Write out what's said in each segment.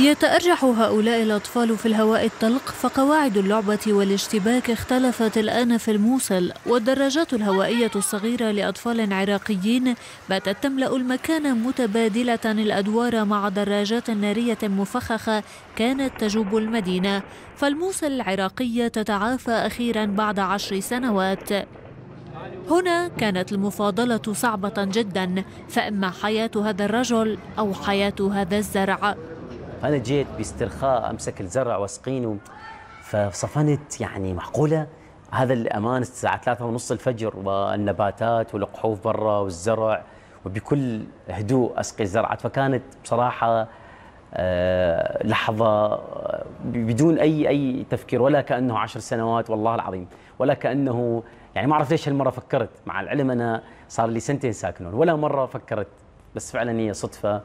يتأرجح هؤلاء الأطفال في الهواء الطلق فقواعد اللعبة والاشتباك اختلفت الآن في الموصل والدراجات الهوائية الصغيرة لأطفال عراقيين باتت تملأ المكان متبادلة الأدوار مع دراجات نارية مفخخة كانت تجوب المدينة فالموصل العراقية تتعافى أخيرا بعد عشر سنوات هنا كانت المفاضلة صعبة جدا فإما حياة هذا الرجل أو حياة هذا الزرع فأنا جيت باسترخاء أمسك الزرع وأسقينه فصفنت يعني معقولة هذا الأمان الساعة ثلاثة ونص الفجر والنباتات والقحوف برا والزرع وبكل هدوء أسقي الزرعات فكانت بصراحة آه، لحظة آه، بدون أي أي تفكير ولا كأنه عشر سنوات والله العظيم ولا كأنه يعني ما أعرف ليش هالمرة فكرت مع العلم أنا صار لي سنتين ساكنون ولا مرة فكرت بس فعلا هي صدفة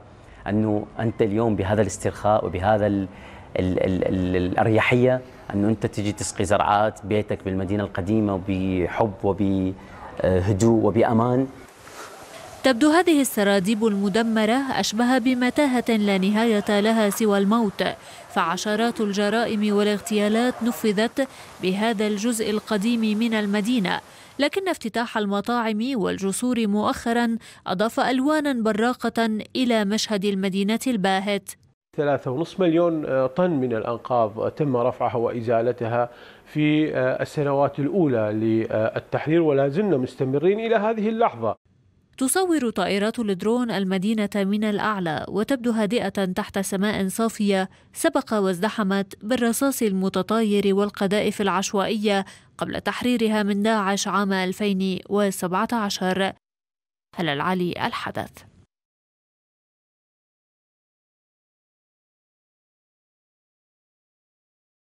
انه انت اليوم بهذا الاسترخاء وبهذا الـ الـ الـ الـ الاريحيه انه انت تجي تسقي زرعات بيتك بالمدينه القديمه وبحب وبهدوء وبامان تبدو هذه السراديب المدمرة أشبه بمتاهة لا نهاية لها سوى الموت فعشرات الجرائم والاغتيالات نفذت بهذا الجزء القديم من المدينة لكن افتتاح المطاعم والجسور مؤخرا أضاف ألوانا براقة إلى مشهد المدينة الباهت ثلاثة ونصف مليون آه، طن من الأنقاض آه، تم رفعها وإزالتها في آه، السنوات الأولى للتحرير ولا زلنا مستمرين إلى هذه اللحظة تصور طائرات الدرون المدينة من الأعلى وتبدو هادئة تحت سماء صافية سبق وازدحمت بالرصاص المتطاير والقذائف العشوائية قبل تحريرها من داعش عام 2017 هلال علي الحدث